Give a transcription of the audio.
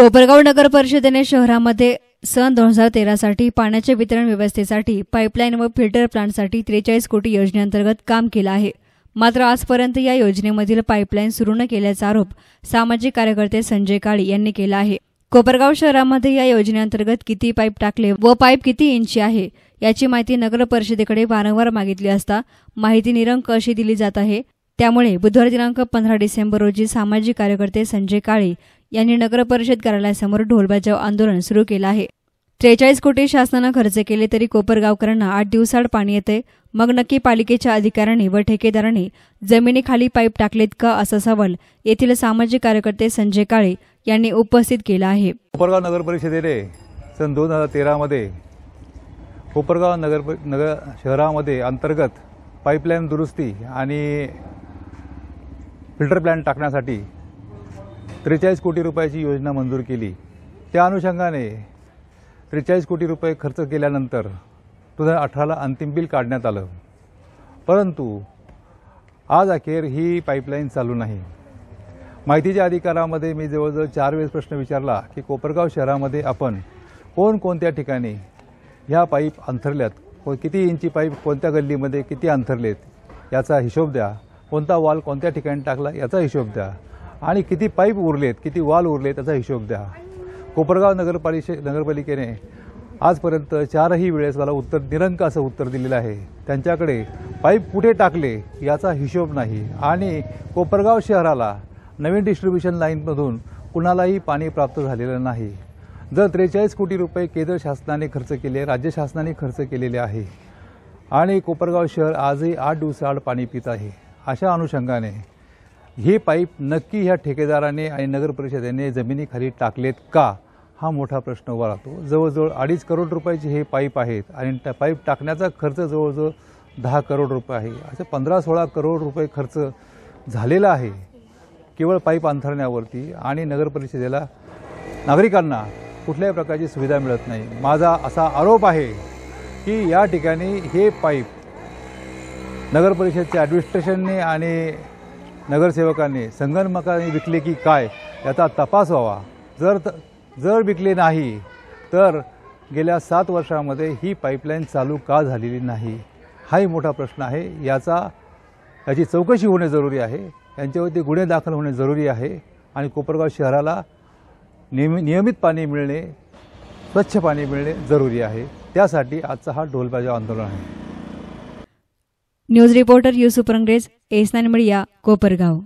कोपरगाव नगर परिषदेने शहरामध्ये सन दोन हजार तेरासाठी पाण्याच्या वितरण व्यवस्थेसाठी पाईपलाईन व फिल्टर प्लांटसाठी त्रेचाळीस कोटी योजनेअंतर्गत काम केलं आहे मात्र आजपर्यंत या योजनेमधील पाईपलाईन सुरू न केल्याचा आरोप सामाजिक कार्यकर्ते संजय काळे यांनी केला आहे कोपरगाव शहरामध्ये या योजनेअंतर्गत किती पाईप टाकले व पाईप किती इंची आहे याची माहिती नगर परिषदेकडे वारंवार मागितली असता माहिती निरंक अशी दिली जात आहे त्यामुळे बुधवार दिनांक पंधरा डिसेंबर रोजी सामाजिक कार्यकर्ते संजय काळे यांनी नगर परिषद कार्यालयासमोर ढोल बजाव आंदोलन सुरू केलं आहे त्रेचाळीस कोटी शासनानं खर्च केले तरी कोपरगावकरांना आठ दिवसाआड पाणी येते मग नक्की पालिकेच्या अधिकाऱ्यांनी व ठेकेदारांनी जमिनीखाली पाईप टाकलेत का असा सवाल येथील सामाजिक कार्यकर्ते संजय काळे यांनी उपस्थित केला आहे कोपरगाव नगर परिषदेने सन दोन हजार तेरामध्ये कोपरगाव नगर नगर शहरामध्ये अंतर्गत पाईपलाईन दुरुस्ती आणि फिल्टर प्लॅन टाकण्यासाठी त्रेचाळीस कोटी रुपयाची योजना मंजूर केली त्या अनुषंगाने त्रेचाळीस कोटी रुपये खर्च केल्यानंतर दोन हजार अठराला अंतिम बिल काढण्यात आलं परंतु आज अखेर ही पाईपलाईन चालू नाही माहितीच्या अधिकारामध्ये मी जवळजवळ चार वेळेस प्रश्न विचारला की कोपरगाव शहरामध्ये आपण कोणकोणत्या ठिकाणी ह्या पाईप अंथरल्यात किती इंची पाईप कोणत्या गल्लीमध्ये किती अंथरलेत याचा हिशोब द्या कोणता वॉल कोणत्या ठिकाणी टाकला याचा हिशोब द्या आणि किती पाईप उरलेत किती वाल उरले त्याचा हिशोब द्या कोपरगाव नगरपालिके नगरपालिकेने आजपर्यंत चारही वेळेस मला उत्तर निरंक असं उत्तर दिलेलं आहे त्यांच्याकडे पाईप कुठे टाकले याचा हिशोब नाही आणि कोपरगाव शहराला नवीन डिस्ट्रीब्युशन लाईनमधून कुणालाही पाणी प्राप्त झालेलं नाही जर त्रेचाळीस कोटी रुपये केंद्र शासनाने खर्च केले राज्य शासनाने खर्च केलेले आहे आणि कोपरगाव शहर आजही आठ दिवसाआड पाणी पित आहे अशा अनुषंगाने हे पाईप नक्की ह्या ठेकेदाराने आणि नगरपरिषदेने जमिनीखाली टाकलेत का हा मोठा प्रश्न उभा राहतो जवळजवळ अडीच करोड रुपयाचे हे पाईप आहेत आणि त्या पाईप टाकण्याचा खर्च जवळजवळ दहा करोड रुपये आहे असं पंधरा सोळा करोड रुपये खर्च झालेला आहे केवळ पाईप अंथरण्यावरती आणि नगरपरिषदेला नागरिकांना कुठल्याही प्रकारची सुविधा मिळत नाही माझा असा आरोप आहे की या ठिकाणी हे पाईप नगरपरिषदेच्या ॲडमिनिस्ट्रेशनने आणि नगरसेवकांनी संगणमकाने विकले की काय याचा तपास व्हावा जर जर विकले नाही तर गेल्या सात वर्षामध्ये ही पाईपलाईन चालू का झालेली नाही हाही मोठा प्रश्न आहे याचा याची चौकशी होणे जरुरी आहे यांच्यावरती गुन्हे दाखल होणे जरुरी आहे आणि कोपरगाव शहराला नियमित नियमित पाणी मिळणे स्वच्छ पाणी मिळणे जरुरी आहे त्यासाठी आजचा हा ढोलबाजा आंदोलन आहे न्यूज रिपोर्टर युसुफ रंगरेज एसनान मीडिया कोपरगाव